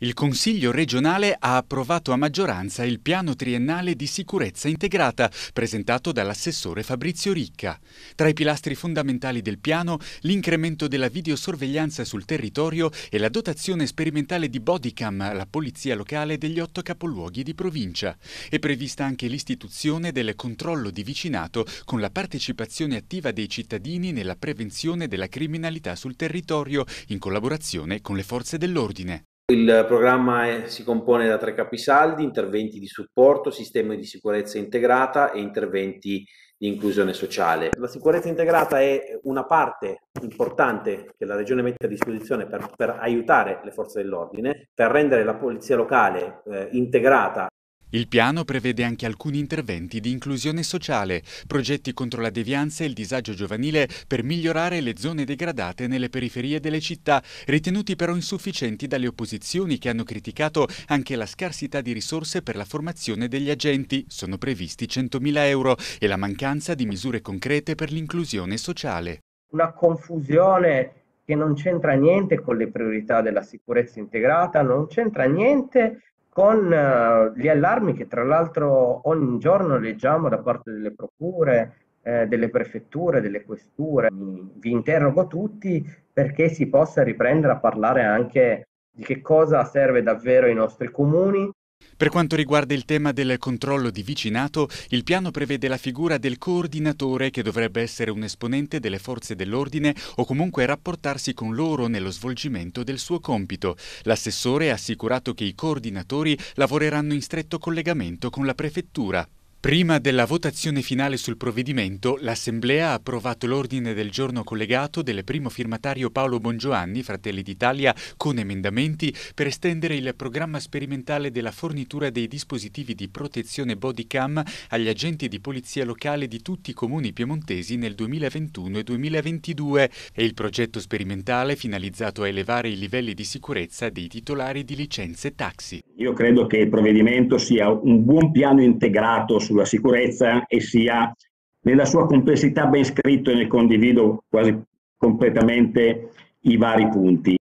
Il Consiglio regionale ha approvato a maggioranza il piano triennale di sicurezza integrata presentato dall'assessore Fabrizio Ricca. Tra i pilastri fondamentali del piano l'incremento della videosorveglianza sul territorio e la dotazione sperimentale di bodycam alla polizia locale degli otto capoluoghi di provincia. È prevista anche l'istituzione del controllo di vicinato con la partecipazione attiva dei cittadini nella prevenzione della criminalità sul territorio in collaborazione con le forze dell'ordine. Il programma è, si compone da tre capisaldi, interventi di supporto, sistemi di sicurezza integrata e interventi di inclusione sociale. La sicurezza integrata è una parte importante che la Regione mette a disposizione per, per aiutare le forze dell'ordine, per rendere la polizia locale eh, integrata il piano prevede anche alcuni interventi di inclusione sociale, progetti contro la devianza e il disagio giovanile per migliorare le zone degradate nelle periferie delle città, ritenuti però insufficienti dalle opposizioni che hanno criticato anche la scarsità di risorse per la formazione degli agenti, sono previsti 100.000 euro, e la mancanza di misure concrete per l'inclusione sociale. Una confusione che non c'entra niente con le priorità della sicurezza integrata, non c'entra niente con eh, gli allarmi che tra l'altro ogni giorno leggiamo da parte delle procure, eh, delle prefetture, delle questure. Vi interrogo tutti perché si possa riprendere a parlare anche di che cosa serve davvero ai nostri comuni, per quanto riguarda il tema del controllo di vicinato, il piano prevede la figura del coordinatore che dovrebbe essere un esponente delle forze dell'ordine o comunque rapportarsi con loro nello svolgimento del suo compito. L'assessore ha assicurato che i coordinatori lavoreranno in stretto collegamento con la prefettura. Prima della votazione finale sul provvedimento, l'Assemblea ha approvato l'ordine del giorno collegato del primo firmatario Paolo Bongioanni, Fratelli d'Italia, con emendamenti per estendere il programma sperimentale della fornitura dei dispositivi di protezione body cam agli agenti di polizia locale di tutti i comuni piemontesi nel 2021 e 2022 e il progetto sperimentale finalizzato a elevare i livelli di sicurezza dei titolari di licenze taxi. Io credo che il provvedimento sia un buon piano integrato sulla sicurezza e sia nella sua complessità ben scritto e ne condivido quasi completamente i vari punti.